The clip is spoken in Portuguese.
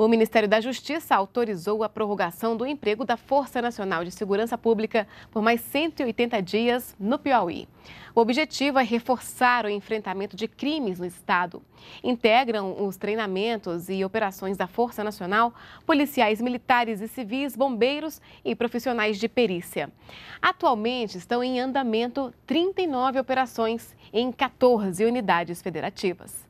O Ministério da Justiça autorizou a prorrogação do emprego da Força Nacional de Segurança Pública por mais 180 dias no Piauí. O objetivo é reforçar o enfrentamento de crimes no Estado. Integram os treinamentos e operações da Força Nacional policiais militares e civis, bombeiros e profissionais de perícia. Atualmente estão em andamento 39 operações em 14 unidades federativas.